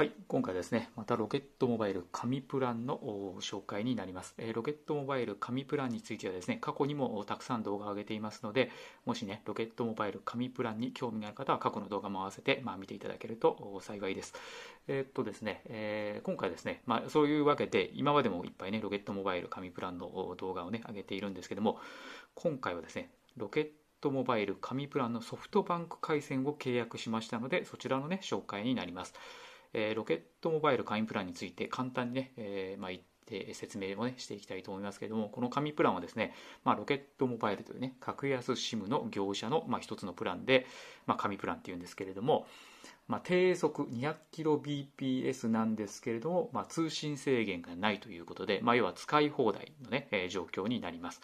はい、今回ですね、またロケットモバイル紙プランの紹介になります。ロケットモバイル紙プランについてはですね、過去にもたくさん動画を上げていますので、もしね、ロケットモバイル紙プランに興味がある方は過去の動画も合わせて、まあ、見ていただけると幸いです。えー、っとですね、えー、今回ですね、まあ、そういうわけで、今までもいっぱいね、ロケットモバイル紙プランの動画をね、上げているんですけども、今回はですね、ロケットモバイル紙プランのソフトバンク回線を契約しましたのでそちらのね紹介になりますえー、ロケットモバイル会員プランについて簡単にね、えー、まあ、言って説明をね、していきたいと思いますけれども、この紙プランはですね、まあ、ロケットモバイルというね、格安 SIM の業者の、まあ、一つのプランで、まあ、紙プランっていうんですけれども、まあ、低速 200kbps なんですけれども、まあ、通信制限がないということで、まあ、要は使い放題のね、え状況になります。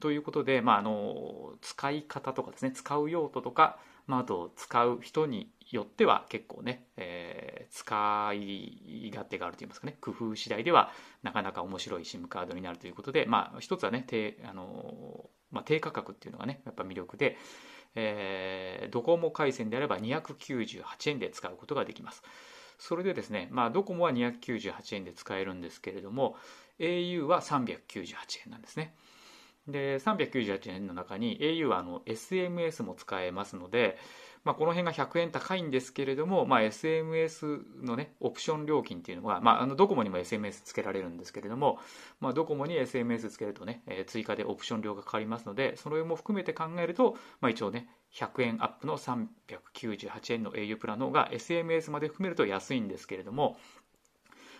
ということで、まあ、あの使い方とかですね使う用途とか、まあ、あと使う人によっては結構ね、えー、使い勝手があると言いますかね工夫次第ではなかなか面白い SIM カードになるということで、まあ、一つはね低,、あのまあ、低価格っていうのがねやっぱ魅力で、えー、ドコモ回線であれば298円で使うことができますそれでですね、まあ、ドコモは298円で使えるんですけれども au は398円なんですねで398円の中に au はあの SMS も使えますので、まあ、この辺が100円高いんですけれども、まあ、SMS の、ね、オプション料金っていうのが、まあ、あのドコモにも SMS つけられるんですけれども、まあ、ドコモに SMS つけるとね、えー、追加でオプション料がかかりますので、その辺も含めて考えると、まあ、一応ね、100円アップの398円の au プランの方が SMS まで含めると安いんですけれども、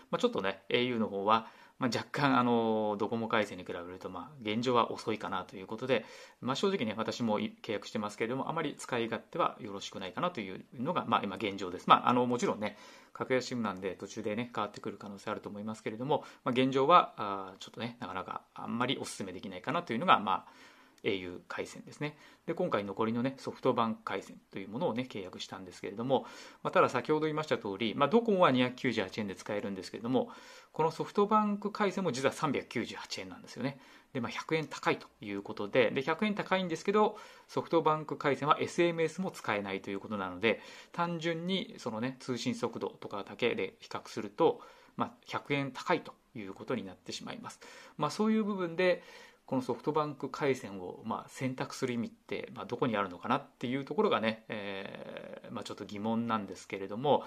まあ、ちょっとね、au の方は、まあ、若干あのドコモ回線に比べるとまあ現状は遅いかなということで、まあ、正直ね私も契約してますけれどもあまり使い勝手はよろしくないかなというのが、まあ、今現状です、まあ、あのもちろんね格安 SIM なんで途中でね変わってくる可能性あると思いますけれども、まあ、現状はあちょっとねなかなかあんまりお勧めできないかなというのがまあ au 回線ですね。で、今回残りのね、ソフトバンク回線というものをね、契約したんですけれども、まあ、ただ先ほど言いました通り、まあ、ドコモは298円で使えるんですけれども、このソフトバンク回線も実は398円なんですよね。で、まあ、100円高いということで、で、100円高いんですけど、ソフトバンク回線は SMS も使えないということなので、単純にそのね、通信速度とかだけで比較すると、まあ、100円高いということになってしまいます。まあ、そういう部分で、このソフトバンク回線をま選択する意味って、まどこにあるのかなっていうところがね、えー、まあ、ちょっと疑問なんですけれども、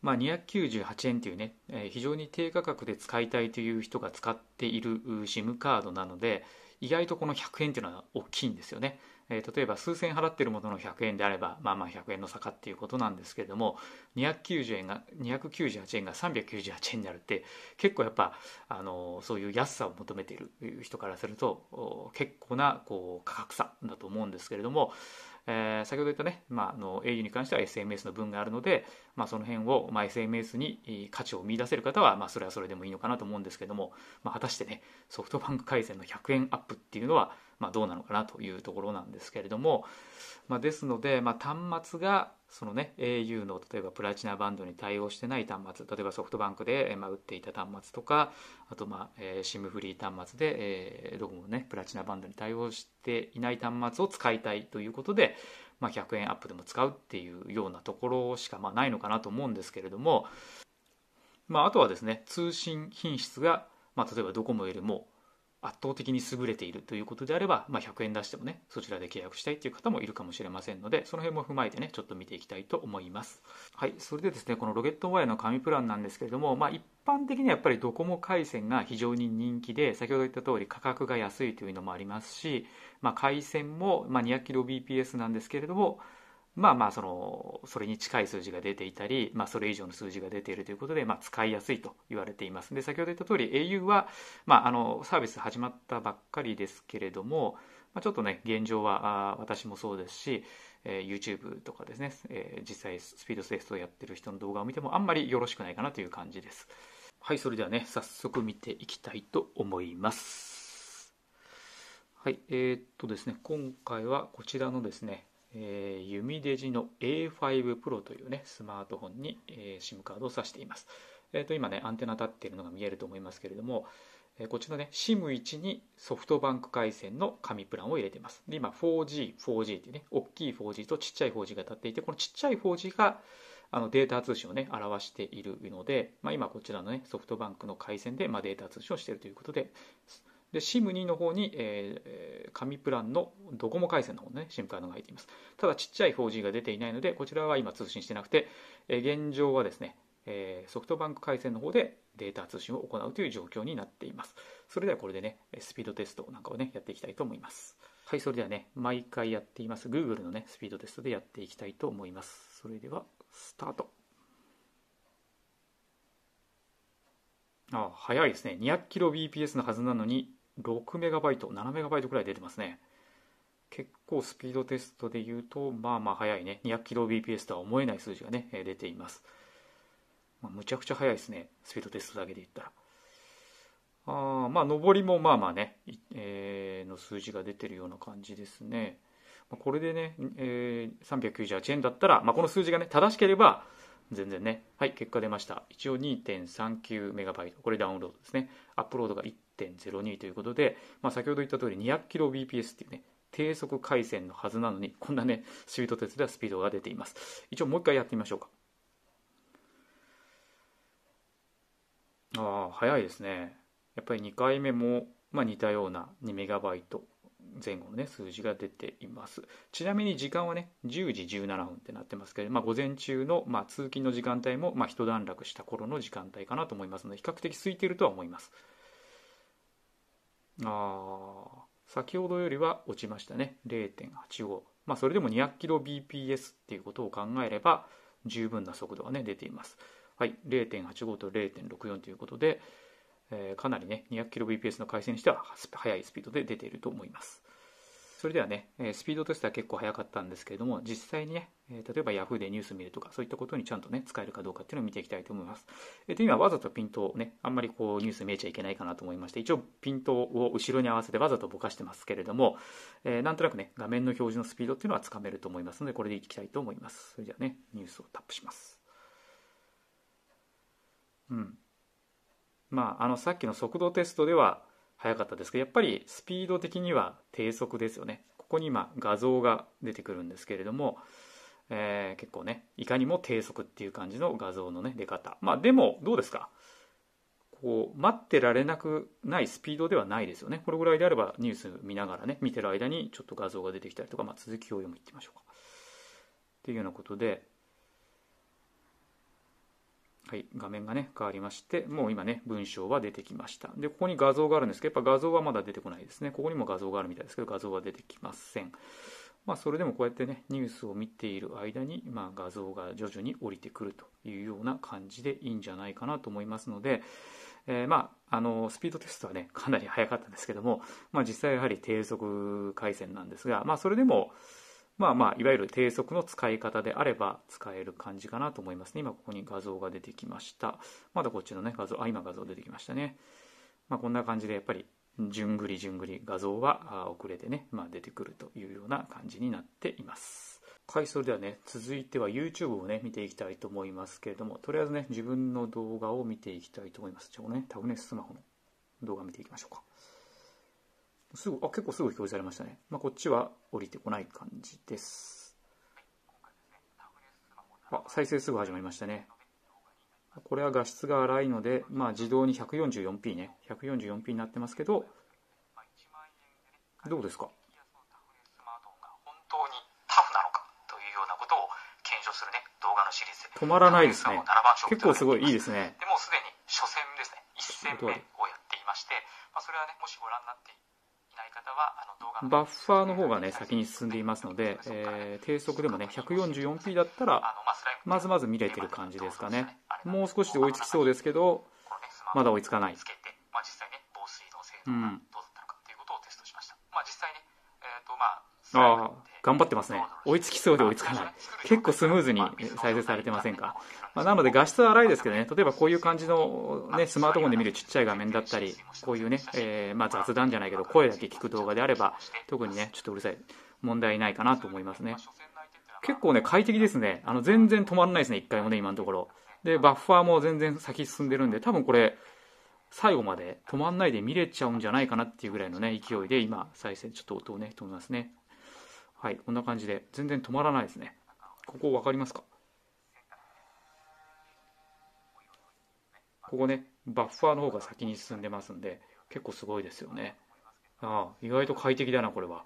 まあ、298円というね、え非常に低価格で使いたいという人が使っている SIM カードなので意外とこの100円というのは大きいんですよね。えー、例えば数千払ってるものの100円であればまあまあ100円の差かっていうことなんですけれども290円が298円が398円になるって結構やっぱあのそういう安さを求めている人からすると結構なこう価格差だと思うんですけれども、えー、先ほど言ったね、まあ、あの au に関しては SMS の分があるので、まあ、その辺を、まあ、SMS に価値を見出せる方は、まあ、それはそれでもいいのかなと思うんですけども、まあ、果たしてねソフトバンク回線の100円アップっていうのはまあ、どうなのかなというところなんですけれども、まあ、ですので、まあ、端末がそのね au の例えばプラチナバンドに対応してない端末例えばソフトバンクで、まあ、売っていた端末とかあとまあ SIM フリー端末で、えー、ドコモねプラチナバンドに対応していない端末を使いたいということで、まあ、100円アップでも使うっていうようなところしかまあないのかなと思うんですけれども、まあ、あとはですね通信品質が、まあ、例えばドコモよりも圧倒的に優れているということであれば、まあ、100円出してもねそちらで契約したいという方もいるかもしれませんのでその辺も踏まえてねちょっと見ていきたいと思いますはいそれでですねこのロケットワイイーの紙プランなんですけれども、まあ、一般的にはやっぱりドコモ回線が非常に人気で先ほど言った通り価格が安いというのもありますし、まあ、回線も、ま 200kbps なんですけれどもまあまあそのそれに近い数字が出ていたり、まあ、それ以上の数字が出ているということで、まあ、使いやすいと言われていますで先ほど言った通り au は、まあ、あのサービス始まったばっかりですけれども、まあ、ちょっとね現状はあ私もそうですし、えー、YouTube とかですね、えー、実際スピードステストをやってる人の動画を見てもあんまりよろしくないかなという感じですはいそれではね早速見ていきたいと思いますはいえー、っとですね今回はこちらのですねえー、弓デジの A5 Pro というね、スマートフォンに、えー、SIM カードを挿しています。えっ、ー、と、今ね、アンテナ立っているのが見えると思いますけれども、えー、こちらね、SIM1 にソフトバンク回線の紙プランを入れています。で、今、4G、4G っていうね、大きい 4G とちっちゃい 4G が立っていて、このちっちゃい 4G が、あのデータ通信をね、表しているので、まあ、今こちらのね、ソフトバンクの回線で、まあ、データ通信をしているということで、で SIM2 の方に、えー、紙プランのドコモ回線の方のね SIM カードが入っていますただちっちゃい 4G が出ていないのでこちらは今通信してなくて、え現状はですね、えソフトバンク回線の方でデータ通信を行うという状況になっていますそれではこれでねスピードテストなんかをねやっていきたいと思いますはいそれではね毎回やっています Google のねスピードテストでやっていきたいと思いますそれではスタートああ早いですね 200kbps のはずなのに6メガバイト、7メガバイトくらい出てますね。結構スピードテストで言うと、まあまあ早いね。200kbps とは思えない数字がね、出ています。まあ、むちゃくちゃ速いですね。スピードテストだけで言ったら。あまあ、上りもまあまあね、えー、の数字が出てるような感じですね。これでね、えー、398円だったら、まあ、この数字がね、正しければ、全然ね。はい、結果出ました。一応 2.39MB。これダウンロードですね。アップロードがということで、まあ、先ほど言った通り 200kbps っていうね低速回線のはずなのにこんなねシュート鉄ではスピードが出ています一応もう一回やってみましょうかああ早いですねやっぱり2回目も、まあ、似たような 2MB 前後のね数字が出ていますちなみに時間はね10時17分ってなってますけど、まあ、午前中の、まあ、通勤の時間帯も、まあ、一段落した頃の時間帯かなと思いますので比較的空いているとは思いますあ先ほどよりは落ちましたね0.85、まあ、それでも 200kbps っていうことを考えれば十分な速度がね出ていますはい0.85と0.64ということで、えー、かなりね 200kbps の回線にしては速いスピードで出ていると思いますそれではね、スピードとしては結構早かったんですけれども、実際にね、例えば Yahoo でニュース見るとか、そういったことにちゃんとね、使えるかどうかっていうのを見ていきたいと思います。えっと、今わざとピントをね、あんまりこうニュース見えちゃいけないかなと思いまして、一応ピントを後ろに合わせてわざとぼかしてますけれども、えー、なんとなくね、画面の表示のスピードっていうのはつかめると思いますので、これでいきたいと思います。それではね、ニュースをタップします。うん。まあ、あの、さっきの速度テストでは、速かったですけどやっぱりスピード的には低速ですよねここに今画像が出てくるんですけれども、えー、結構ねいかにも低速っていう感じの画像のね出方まあでもどうですかこう待ってられなくないスピードではないですよねこれぐらいであればニュース見ながらね見てる間にちょっと画像が出てきたりとか、まあ、続きを読みいってみましょうかっていうようなことではい、画面がね、変わりまして、もう今ね、文章は出てきました。で、ここに画像があるんですけど、やっぱ画像はまだ出てこないですね。ここにも画像があるみたいですけど、画像は出てきません。まあ、それでもこうやってね、ニュースを見ている間に、まあ、画像が徐々に降りてくるというような感じでいいんじゃないかなと思いますので、えー、まあ、あの、スピードテストはね、かなり速かったんですけども、まあ、実際やはり低速回線なんですが、まあ、それでも、まあまあいわゆる低速の使い方であれば使える感じかなと思いますね今ここに画像が出てきましたまだこっちのね画像あ今画像出てきましたね、まあ、こんな感じでやっぱり順繰り順繰り画像は遅れてね、まあ、出てくるというような感じになっていますはいそれではね続いては YouTube をね見ていきたいと思いますけれどもとりあえずね自分の動画を見ていきたいと思いますちょうどねタブネススマホの動画見ていきましょうかすぐあ結構すぐ表示されましたね、まあ、こっちは降りてこない感じですあ再生すぐ始まりましたねこれは画質が荒いので、まあ、自動に 144p ね 144p になってますけどどうですか止まらないですね。結構すごいいいですね。でもうすでに初戦ですね、1戦目をやっていまして、まあ、それはね、もしご覧になってバッファーの方がね先に進んでいますので、えー、低速でもね 144p だったらまずまず見れてる感じですかねもう少しで追いつきそうですけどまだ追いつかない、うん、ああ頑張ってますね。追いつきそうで追いつかない。結構スムーズに再生されてませんか。まあ、なので画質は荒いですけどね、例えばこういう感じの、ね、スマートフォンで見るちっちゃい画面だったり、こういうね、えー、まあ、雑談じゃないけど、声だけ聞く動画であれば、特にね、ちょっとうるさい、問題ないかなと思いますね。結構ね、快適ですね。あの、全然止まらないですね、1回もね、今のところ。で、バッファーも全然先進んでるんで、多分これ、最後まで止まんないで見れちゃうんじゃないかなっていうぐらいのね、勢いで今、再生、ちょっと音をね、止めますね。はいこんな感じで全然止まらないですねここ分かりますかここねバッファーの方が先に進んでますんで結構すごいですよねああ意外と快適だなこれは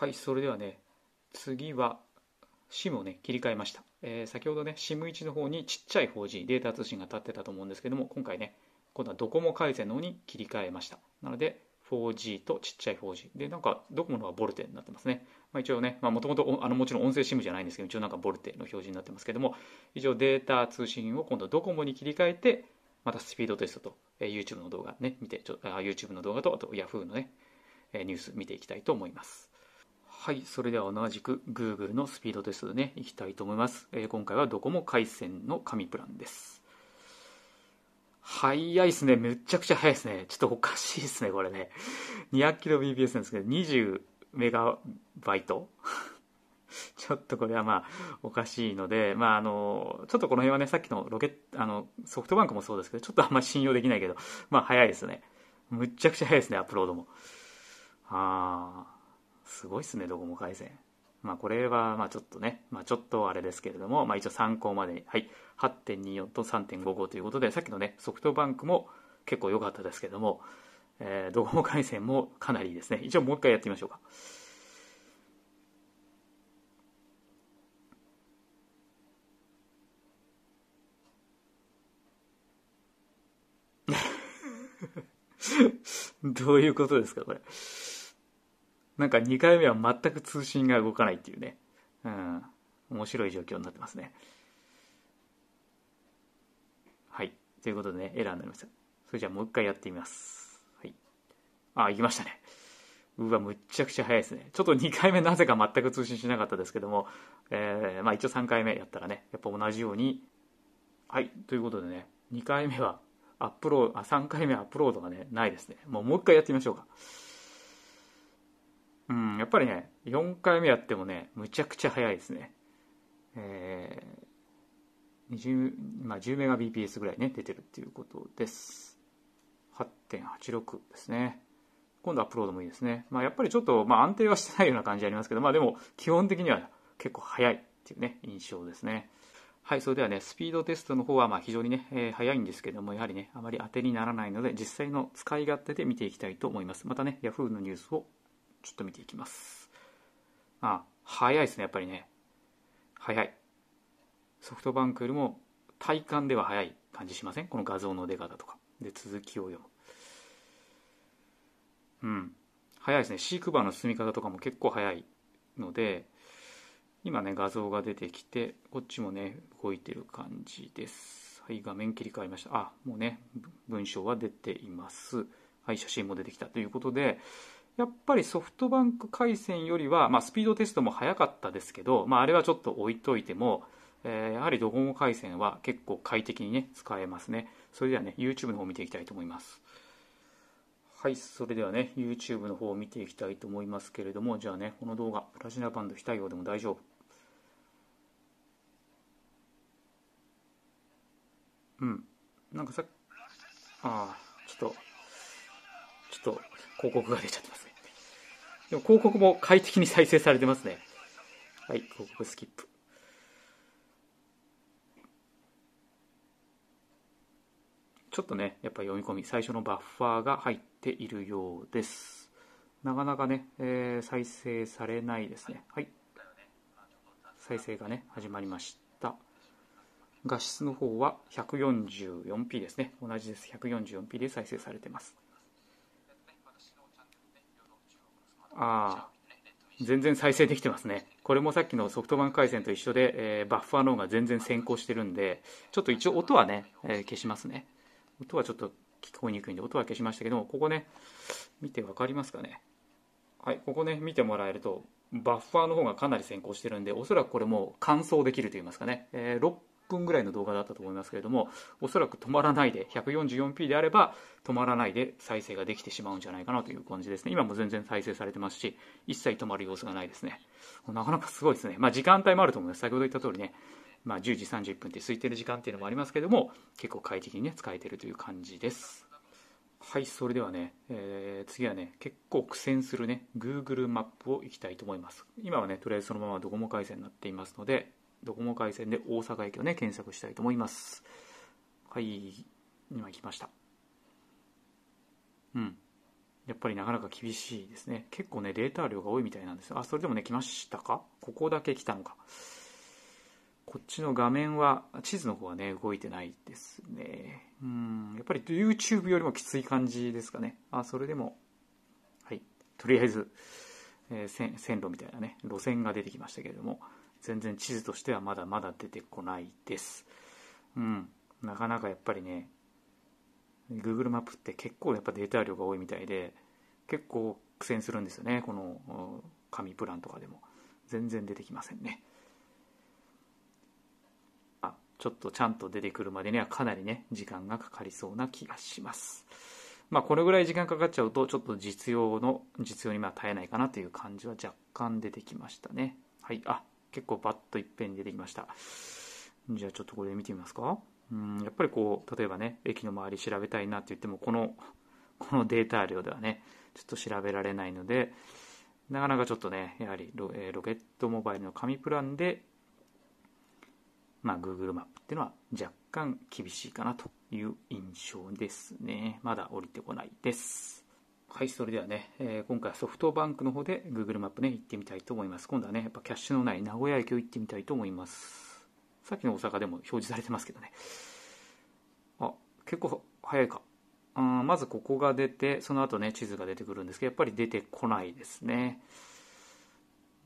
はいそれではね次は SIM をね切り替えました、えー、先ほどね SIM1 の方にちっちゃい 4G データ通信が立ってたと思うんですけども今回ね今度はドコモ回線の方に切り替えましたなので 4G とちっちゃい 4G。で、なんか、ドコモのはボルテになってますね。まあ、一応ね、もともと、あの、もちろん音声 SIM じゃないんですけど、一応なんかボルテの表示になってますけども、以上データ通信を今度ドコモに切り替えて、またスピードテストと、えー、YouTube の動画ね、見て、ちょあ YouTube の動画と、あと Yahoo のね、えー、ニュース見ていきたいと思います。はい、それでは同じく Google のスピードテストでね、いきたいと思います。えー、今回はドコモ回線の紙プランです。早いっすね。めちゃくちゃ早いっすね。ちょっとおかしいっすね、これね。200キロ BPS なんですけど、20メガバイト ちょっとこれはまあ、おかしいので、まああの、ちょっとこの辺はね、さっきのロケあの、ソフトバンクもそうですけど、ちょっとあんまり信用できないけど、まあ早いですね。むっちゃくちゃ早いですね、アップロードも。ああ、すごいっすね、ドコモ回線。まあ、これはまあちょっとね、まあ、ちょっとあれですけれども、まあ、一応参考までに、はい、8.24と3.55ということでさっきのねソフトバンクも結構良かったですけども、えー、ドコモ回線もかなりいいですね一応もう一回やってみましょうか どういうことですか、これ。なんか2回目は全く通信が動かないっていうね、うん、面白い状況になってますね。はい。ということでね、エラーになりました。それじゃあもう一回やってみます。はい。あ、行きましたね。うわ、むっちゃくちゃ早いですね。ちょっと2回目なぜか全く通信しなかったですけども、えー、まあ一応3回目やったらね、やっぱ同じように、はい、ということでね、2回目はアップロード、あ、3回目はアップロードがね、ないですね。もうもう一回やってみましょうか。うんやっぱりね4回目やってもねむちゃくちゃ速いですねえー、20まあ、10メガ BPS ぐらいね出てるっていうことです8.86ですね今度アップロードもいいですね、まあ、やっぱりちょっと、まあ、安定はしてないような感じありますけど、まあ、でも基本的には結構速いっていうね印象ですねはい、それではね、スピードテストの方はまあ非常にね、えー、早いんですけども、やはりね、あまり当てにならないので、実際の使い勝手で見ていきたいと思います。またね、Yahoo のニュースをちょっと見ていきます。あ、早いですね、やっぱりね。早い。ソフトバンクよりも体感では早い感じしませんこの画像の出方とか。で、続きを読む。うん。早いですね。シークバーの進み方とかも結構早いので、今ね、画像が出てきて、こっちもね、動いてる感じです。はい、画面切り替わりました。あ、もうね、文章は出ています。はい、写真も出てきたということで、やっぱりソフトバンク回線よりは、まあ、スピードテストも早かったですけど、まあ、あれはちょっと置いといても、えー、やはりドコモ回線は結構快適にね、使えますね。それではね、YouTube の方を見ていきたいと思います。はい、それではね、YouTube の方を見ていきたいと思いますけれども、じゃあね、この動画、プラチナバンド非対応でも大丈夫。うん。なんかさああ、ちょっと、ちょっと広告が出ちゃってます。でも広告も快適に再生されてますね。はい、広告スキップ。ちょっとね、やっぱ読み込み、最初のバッファーが入っているようです。なかなかね、えー、再生されないですね。はい。再生がね、始まりました。画質の方は 144p ですね。同じです。144p で再生されてます。ああ全然再生できてますねこれもさっきのソフトバンク回線と一緒で、えー、バッファーの方が全然先行してるんでちょっと一応音はね、えー、消しますね音はちょっと聞こえにくいんで音は消しましたけどここね見て分かりますかねはいここね見てもらえるとバッファーの方がかなり先行してるんでおそらくこれも乾燥できると言いますかね、えー、10分ぐらいの動画だったと思いますけれどもおそらく止まらないで 144p であれば止まらないで再生ができてしまうんじゃないかなという感じですね今も全然再生されてますし一切止まる様子がないですねなかなかすごいですね、まあ、時間帯もあると思います先ほど言った通りねまあ、10時30分って空いてる時間っていうのもありますけども結構快適にね使えてるという感じですはいそれではね、えー、次はね結構苦戦するね Google マップをいきたいと思います今はねとりあえずそのままドコモ回線になっていますのでドコモ回線で大阪駅をね検索したいと思いますはい今来ましたうんやっぱりなかなか厳しいですね結構ねデータ量が多いみたいなんですよ。あそれでもね来ましたかここだけ来たのかこっちの画面は地図の方はね動いてないですねうんやっぱり YouTube よりもきつい感じですかねあそれでもはいとりあえず、えー、線路みたいなね路線が出てきましたけれども全然地図としてはまだまだ出てこないです。うん。なかなかやっぱりね、Google マップって結構やっぱデータ量が多いみたいで、結構苦戦するんですよね。この紙プランとかでも。全然出てきませんね。あ、ちょっとちゃんと出てくるまでにはかなりね、時間がかかりそうな気がします。まあ、これぐらい時間かかっちゃうと、ちょっと実用の、実用にまあ耐えないかなという感じは若干出てきましたね。はい。あ、結構バッといっぺんに出てきましたじゃあちょっとこれ見てみますかうんやっぱりこう例えばね駅の周り調べたいなって言ってもこの このデータ量ではねちょっと調べられないのでなかなかちょっとねやはりロ,、えー、ロケットモバイルの紙プランでまあ、Google マップっていうのは若干厳しいかなという印象ですね。まだ降りてこないです。はい、それではね、えー、今回はソフトバンクの方で Google マップね、行ってみたいと思います。今度はね、やっぱキャッシュのない名古屋駅を行ってみたいと思います。さっきの大阪でも表示されてますけどね。あ、結構早いか。ん、まずここが出て、その後ね、地図が出てくるんですけど、やっぱり出てこないですね。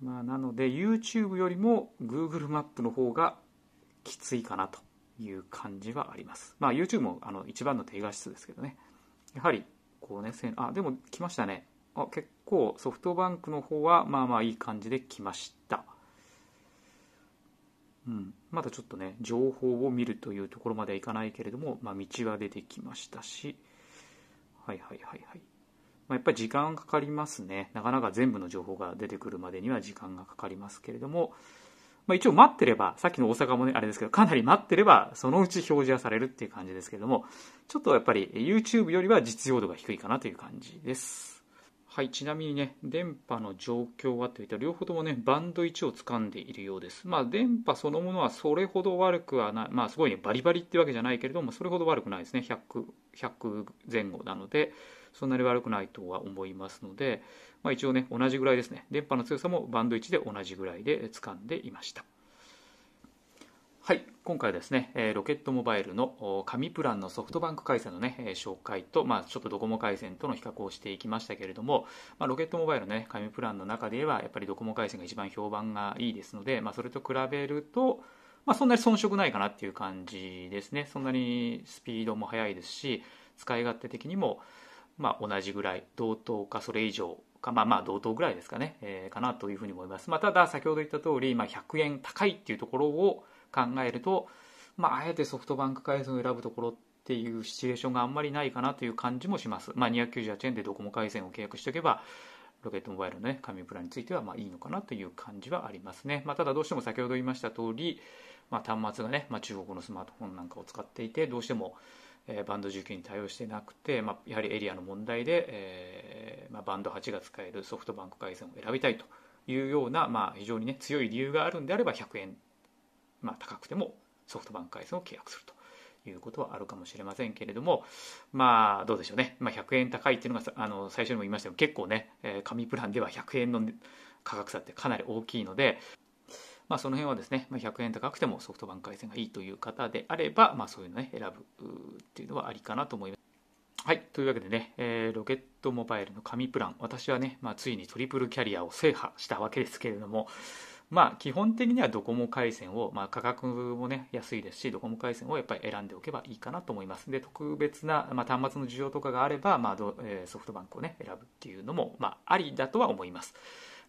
まあ、なので、YouTube よりも Google マップの方がきついかなという感じはあります。まあ、YouTube もあの一番の低画質ですけどね。やはりこね、あ、でも来ましたね。あ、結構ソフトバンクの方はまあまあいい感じで来ました。うん、まだちょっとね、情報を見るというところまではいかないけれども、まあ、道は出てきましたし、はいはいはいはい。まあ、やっぱり時間かかりますね。なかなか全部の情報が出てくるまでには時間がかかりますけれども、まあ、一応待ってれば、さっきの大阪もね、あれですけど、かなり待ってれば、そのうち表示はされるっていう感じですけども、ちょっとやっぱり YouTube よりは実用度が低いかなという感じです。はい、ちなみにね、電波の状況はというと、両方ともね、バンド1を掴んでいるようです。まあ、電波そのものはそれほど悪くはない、まあ、すごいね、バリバリってわけじゃないけれども、それほど悪くないですね、100、100前後なので、そんなに悪くないとは思いますので、まあ、一応ね、同じぐらいですね。電波の強さもバンド1で同じぐらいで掴んでいました。はい、今回はですね、ロケットモバイルの紙プランのソフトバンク回線のね、紹介と、まあ、ちょっとドコモ回線との比較をしていきましたけれども、まあ、ロケットモバイルのね、紙プランの中では、やっぱりドコモ回線が一番評判がいいですので、まあ、それと比べると、まあ、そんなに遜色ないかなっていう感じですね。そんなにスピードも速いですし、使い勝手的にも、まあ、同じぐらい、同等かそれ以上か、まあまあ同等ぐらいですかね、えー、かなというふうに思います。まあ、ただ先ほど言った通り、まあ、100円高いっていうところを考えると、まあ、あえてソフトバンク回線を選ぶところっていうシチュエーションがあんまりないかなという感じもします。まあ、298円でドコモ回線を契約しておけば、ロケットモバイルの、ね、紙プランについてはまあいいのかなという感じはありますね。まあ、ただどうしても先ほど言いました通り、まあ、端末がね、まあ、中国のスマートフォンなんかを使っていて、どうしても、えバンド需給に対応してなくて、まあ、やはりエリアの問題で、えー、まあ、バンド8が使えるソフトバンク回線を選びたいというような、まあ、非常に、ね、強い理由があるんであれば100円、まあ、高くてもソフトバンク回線を契約すると。いうことはあるかもしれませんけれども、まあ、どうでしょうね、まあ、100円高いっていうのがあの最初にも言いましたけど、結構ね、えー、紙プランでは100円の価格差ってかなり大きいので、まあ、その辺はですね、まあ、100円高くてもソフトバンク回線がいいという方であれば、まあ、そういうのね、選ぶっていうのはありかなと思います。はい。というわけでね、えー、ロケットモバイルの神プラン、私はね、まあ、ついにトリプルキャリアを制覇したわけですけれども、まあ、基本的にはドコモ回線を、まあ、価格もね、安いですし、ドコモ回線をやっぱり選んでおけばいいかなと思います。で、特別な、まあ、端末の需要とかがあれば、まあソフトバンクをね、選ぶっていうのも、まあ、ありだとは思います。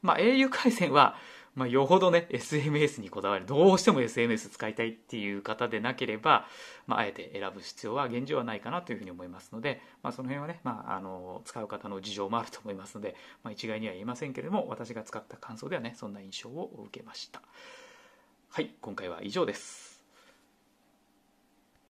まあ、au 回線は、まあ、よほどね、SMS にこだわり、どうしても SNS 使いたいっていう方でなければ、まあ、あえて選ぶ必要は現状はないかなというふうに思いますので、まあ、その辺はね、まあ、あの、使う方の事情もあると思いますので、まあ、一概には言えませんけれども、私が使った感想ではね、そんな印象を受けました。はい、今回は以上です。